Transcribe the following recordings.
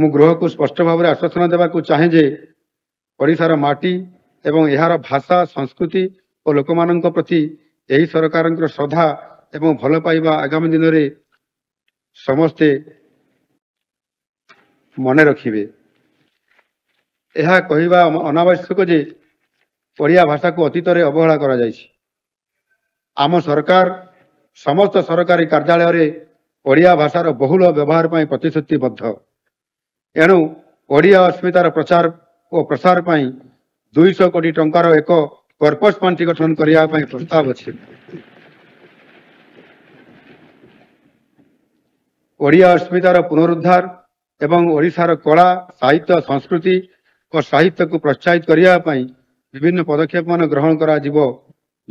ମୁଁ ଗୃହକୁ ସ୍ପଷ୍ଟ ଭାବରେ ଆଶ୍ୱାସନା ଦେବାକୁ ଚାହେଁ ଯେ ଓଡ଼ିଶାର ମାଟି ଏବଂ ଏହାର ଭାଷା ସଂସ୍କୃତି ଓ ଲୋକମାନଙ୍କ ପ୍ରତି ଏହି ସରକାରଙ୍କର ଶ୍ରଦ୍ଧା ଏବଂ ଭଲ ପାଇବା ଆଗାମୀ ଦିନରେ ସମସ୍ତେ ମନେ ରଖିବେ ଏହା କହିବା ଅନାବଶ୍ୟକ ଯେ ଓଡ଼ିଆ ଭାଷାକୁ ଅତୀତରେ ଅବହେଳା କରାଯାଇଛି ଆମ ସରକାର ସମସ୍ତ ସରକାରୀ କାର୍ଯ୍ୟାଳୟରେ ଓଡ଼ିଆ ଭାଷାର ବହୁଳ ବ୍ୟବହାର ପାଇଁ ପ୍ରତିଶ୍ରୁତିବଦ୍ଧ ଏଣୁ ଓଡ଼ିଆ ଅସ୍ମିତାର ପ୍ରଚାର ଓ ପ୍ରସାର ପାଇଁ ଦୁଇଶହ କୋଟି ଟଙ୍କାର ଏକ କର୍ପସ ପାଣ୍ଠି ଗଠନ କରିବା ପାଇଁ ପ୍ରସ୍ତାବ ଅଛି ଓଡ଼ିଆ ଅସ୍ମିତାର ପୁନରୁଦ୍ଧାର ଏବଂ ଓଡ଼ିଶାର କଳା ସାହିତ୍ୟ ସଂସ୍କୃତି ଓ ସାହିତ୍ୟକୁ ପ୍ରୋତ୍ସାହିତ କରିବା ପାଇଁ ବିଭିନ୍ନ ପଦକ୍ଷେପମାନ ଗ୍ରହଣ କରାଯିବ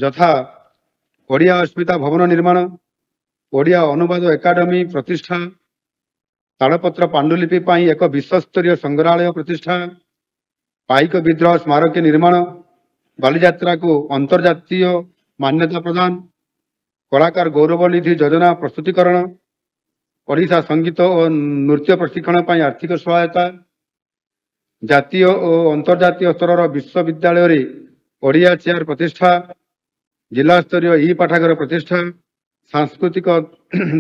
ଯଥା ଓଡ଼ିଆ ଅସ୍ମିତା ଭବନ ନିର୍ମାଣ ଓଡ଼ିଆ ଅନୁବାଦ ଏକାଡେମୀ ପ୍ରତିଷ୍ଠା ତାଳପତ୍ର ପାଣ୍ଡୁଲିପି ପାଇଁ ଏକ ବିଶ୍ୱସ୍ତରୀୟ ସଂଗ୍ରହାଳୟ ପ୍ରତିଷ୍ଠା ପାଇକ ବିଦ୍ରୋହ ସ୍ମାରକୀ ନିର୍ମାଣ ବାଲିଯାତ୍ରାକୁ ଅନ୍ତର୍ଜାତୀୟ ମାନ୍ୟତା ପ୍ରଦାନ କଳାକାର ଗୌରବ ନିଧି ଯୋଜନା ପ୍ରସ୍ତୁତିକରଣ ଓଡ଼ିଶା ସଙ୍ଗୀତ ଓ ନୃତ୍ୟ ପ୍ରଶିକ୍ଷଣ ପାଇଁ ଆର୍ଥିକ ସହାୟତା ଜାତୀୟ ଓ ଅନ୍ତର୍ଜାତୀୟ ସ୍ତରର ବିଶ୍ୱବିଦ୍ୟାଳୟରେ ଓଡ଼ିଆ ଚେୟାର ପ୍ରତିଷ୍ଠା ଜିଲ୍ଲାସ୍ତରୀୟ ଇ ପାଠାଗାର ପ୍ରତିଷ୍ଠା ସାଂସ୍କୃତିକ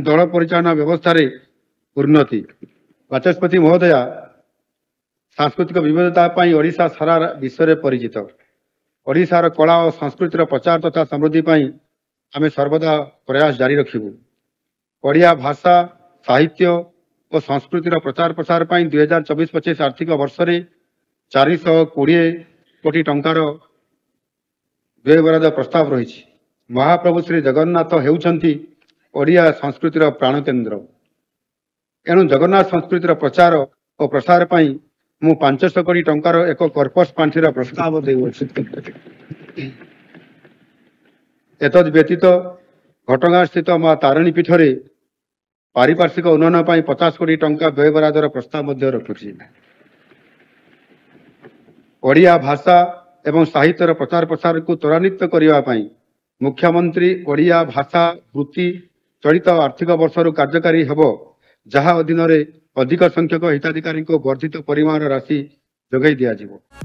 ଦଳ ପରିଚାଳନା ବ୍ୟବସ୍ଥାରେ ଉନ୍ନତି ବାଚସ୍ପତି ମହୋଦୟ ସାଂସ୍କୃତିକ ବିବିଧତା ପାଇଁ ଓଡ଼ିଶା ସାରା ବିଶ୍ୱରେ ପରିଚିତ ଓଡ଼ିଶାର କଳା ଓ ସଂସ୍କୃତିର ପ୍ରଚାର ତଥା ସମୃଦ୍ଧି ପାଇଁ ଆମେ ସର୍ବଦା ପ୍ରୟାସ ଜାରି ରଖିବୁ ଓଡ଼ିଆ ଭାଷା ସାହିତ୍ୟ ଓ ସଂସ୍କୃତିର ପ୍ରଚାର ପ୍ରସାର ପାଇଁ ଦୁଇ ହଜାର ଚବିଶ ପଚିଶ ଆର୍ଥିକ ବର୍ଷରେ ଚାରିଶହ କୋଡ଼ିଏ କୋଟି ଟଙ୍କାର ବ୍ୟୟବରାଦ ପ୍ରସ୍ତାବ ରହିଛି ମହାପ୍ରଭୁ ଶ୍ରୀ ଜଗନ୍ନାଥ ହେଉଛନ୍ତି ଓଡ଼ିଆ ସଂସ୍କୃତିର ପ୍ରାଣକେନ୍ଦ୍ର ଏଣୁ ଜଗନ୍ନାଥ ସଂସ୍କୃତିର ପ୍ରଚାର ଓ ପ୍ରସାର ପାଇଁ ମୁଁ ପାଞ୍ଚଶହ କୋଟି ଟଙ୍କାର ଏକ କର୍ପସ ପାଣ୍ଠିର ପ୍ରସ୍ତାବ ଦେଉଅଛି ଏତଦ୍ ବ୍ୟତୀତ ଘଟଗାଁ ସ୍ଥିତ ମା ତାରିଣୀ ପୀଠରେ ପାରିପାର୍ଶ୍ୱିକ ଉନ୍ନୟନ ପାଇଁ ପଚାଶ କୋଟି ଟଙ୍କା ବ୍ୟୟବରାଜର ପ୍ରସ୍ତାବ ମଧ୍ୟ ରଖୁଛି ଓଡ଼ିଆ ଭାଷା ଏବଂ ସାହିତ୍ୟର ପ୍ରଚାର ପ୍ରସାରକୁ ତ୍ୱରାନ୍ୱିତ କରିବା ପାଇଁ ମୁଖ୍ୟମନ୍ତ୍ରୀ ଓଡ଼ିଆ ଭାଷା ବୃତ୍ତି ଚଳିତ ଆର୍ଥିକ ବର୍ଷରୁ କାର୍ଯ୍ୟକାରୀ ହେବ ଯାହା ଅଧୀନରେ ଅଧିକ ସଂଖ୍ୟକ ହିତାଧିକାରୀଙ୍କୁ ବର୍ଦ୍ଧିତ ପରିମାଣର ରାଶି ଯୋଗାଇ ଦିଆଯିବ